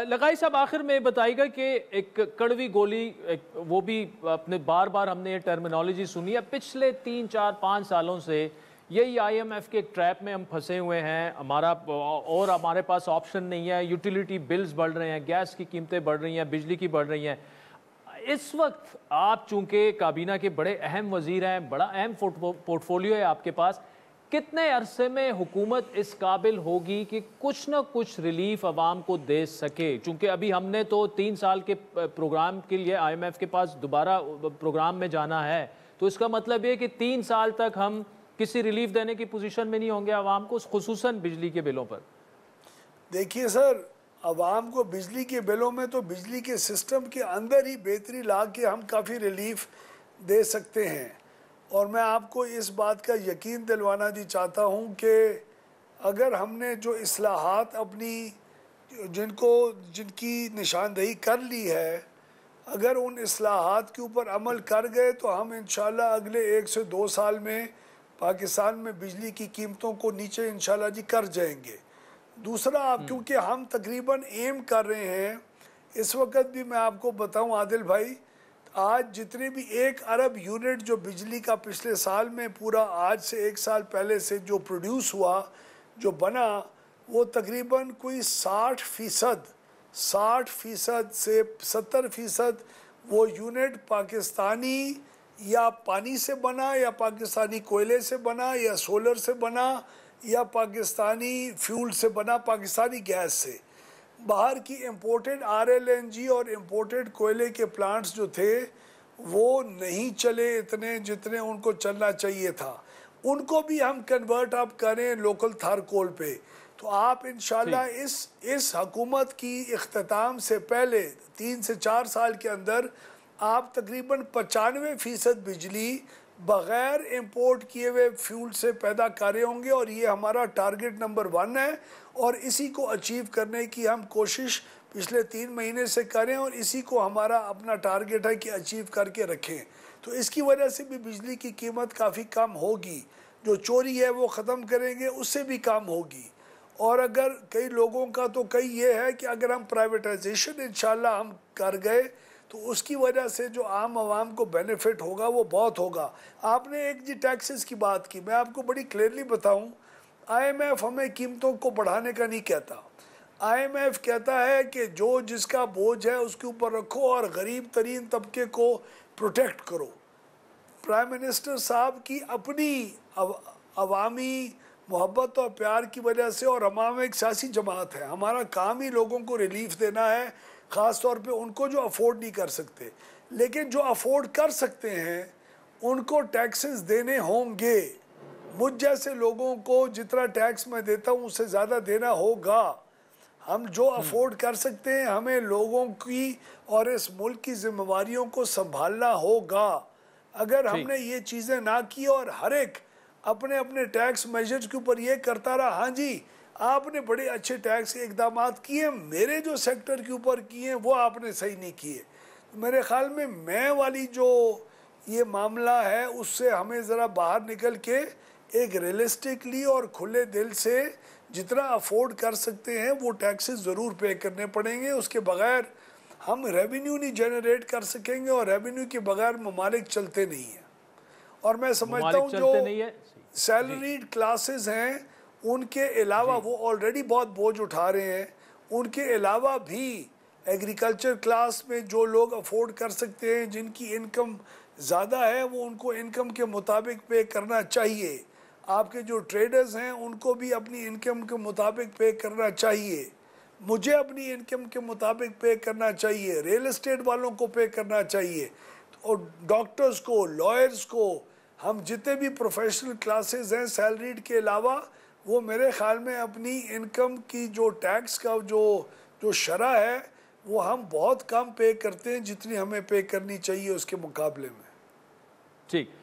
लगाई साहब आखिर में बताइएगा कि एक कड़वी गोली एक वो भी अपने बार बार हमने ये टर्मिनोलॉजी सुनी है पिछले तीन चार पाँच सालों से यही आईएमएफ के ट्रैप में हम फंसे हुए हैं हमारा और हमारे पास ऑप्शन नहीं है यूटिलिटी बिल्स बढ़ रहे हैं गैस की कीमतें बढ़ रही हैं बिजली की बढ़ रही हैं इस वक्त आप चूंकि काबीना के बड़े अहम वजीर हैं बड़ा अहम पोर्टफोलियो है आपके पास कितने अरसे में हुकूमत इस काबिल होगी कि कुछ ना कुछ रिलीफ आवाम को दे सके चूँकि अभी हमने तो तीन साल के प्रोग्राम के लिए आईएमएफ के पास दोबारा प्रोग्राम में जाना है तो इसका मतलब ये कि तीन साल तक हम किसी रिलीफ देने की पोजीशन में नहीं होंगे आवाम को खसूस बिजली के बिलों पर देखिए सर आवाम को बिजली के बिलों में तो बिजली के सिस्टम के अंदर ही बेहतरी ला के हम काफ़ी रिलीफ दे सकते हैं और मैं आपको इस बात का यकीन दिलवाना जी चाहता हूँ कि अगर हमने जो असलाहत अपनी जिनको जिनकी निशानदेही कर ली है अगर उन असलाहत के ऊपर अमल कर गए तो हम इन अगले एक से दो साल में पाकिस्तान में बिजली की कीमतों को नीचे इन जी कर जाएंगे दूसरा आप हम्म। क्योंकि हम तकरीबन एम कर रहे हैं इस वक्त भी मैं आपको बताऊं आदिल भाई आज जितने भी एक अरब यूनिट जो बिजली का पिछले साल में पूरा आज से एक साल पहले से जो प्रोड्यूस हुआ जो बना वो तकरीबन कोई साठ फ़ीसद साठ फ़ीसद से सत्तर फ़ीसद वो यूनिट पाकिस्तानी या पानी से बना या पाकिस्तानी कोयले से बना या सोलर से बना या पाकिस्तानी फ्यूल से बना पाकिस्तानी गैस से बाहर की इम्पोर्टेड आरएलएनजी और इम्पोर्टेड कोयले के प्लांट्स जो थे वो नहीं चले इतने जितने उनको चलना चाहिए था उनको भी हम कन्वर्ट आप करें लोकल थार कोल पे तो आप इन इस इस हकूमत की अख्ताम से पहले तीन से चार साल के अंदर आप तकरीबन पचानवे फ़ीसद बिजली बग़ैर इंपोर्ट किए हुए फ्यूल से पैदा रहे होंगे और ये हमारा टारगेट नंबर वन है और इसी को अचीव करने की हम कोशिश पिछले तीन महीने से करें और इसी को हमारा अपना टारगेट है कि अचीव करके रखें तो इसकी वजह से भी बिजली की कीमत काफ़ी कम होगी जो चोरी है वो ख़त्म करेंगे उससे भी कम होगी और अगर कई लोगों का तो कई ये है कि अगर हम प्राइवेटाइजेशन इन हम कर गए तो उसकी वजह से जो आम आवाम को बेनिफिट होगा वो बहुत होगा आपने एक जी टैक्सेस की बात की मैं आपको बड़ी क्लियरली बताऊं आईएमएफ हमें कीमतों को बढ़ाने का नहीं कहता आईएमएफ कहता है कि जो जिसका बोझ है उसके ऊपर रखो और गरीब तरीन तबके को प्रोटेक्ट करो प्राइम मिनिस्टर साहब की अपनी अवामी मोहब्बत और प्यार की वजह से और हमाम एक सियासी जमात है हमारा काम ही लोगों को रिलीफ देना है ख़ास तौर पे उनको जो अफोर्ड नहीं कर सकते लेकिन जो अफोर्ड कर सकते हैं उनको टैक्सेस देने होंगे मुझ जैसे लोगों को जितना टैक्स मैं देता हूँ उससे ज़्यादा देना होगा हम जो अफोर्ड हम्म। कर सकते हैं हमें लोगों की और इस मुल्क की जिम्मेवारियों को संभालना होगा अगर हमने ये चीज़ें ना की और हर एक अपने अपने टैक्स मेजर्स के ऊपर ये करता रहा हाँ जी आपने बड़े अच्छे टैक्स इकदाम किए मेरे जो सेक्टर के ऊपर किए वो आपने सही नहीं किए तो मेरे ख्याल में मैं वाली जो ये मामला है उससे हमें ज़रा बाहर निकल के एक रियलिस्टिकली और खुले दिल से जितना अफोर्ड कर सकते हैं वो टैक्सेस ज़रूर पे करने पड़ेंगे उसके बगैर हम रेवेन्यू नहीं जनरेट कर सकेंगे और रेवेन्यू के बगैर ममालिक चलते नहीं हैं और मैं समझता हूँ जो सैलरीड क्लासेस हैं उनके अलावा वो ऑलरेडी बहुत बोझ उठा रहे हैं उनके अलावा भी एग्रीकल्चर क्लास में जो लोग अफोर्ड कर सकते हैं जिनकी इनकम ज़्यादा है वो उनको इनकम के मुताबिक पे करना चाहिए आपके जो ट्रेडर्स हैं उनको भी अपनी इनकम के मुताबिक पे करना चाहिए मुझे अपनी इनकम के मुताबिक पे करना चाहिए रियल इस्टेट वालों को पे करना चाहिए और डॉक्टर्स को लॉयर्स को हम जितने भी प्रोफेशनल क्लासेस हैं सैलरीड के अलावा वो मेरे ख्याल में अपनी इनकम की जो टैक्स का जो जो शरा है वो हम बहुत कम पे करते हैं जितनी हमें पे करनी चाहिए उसके मुकाबले में ठीक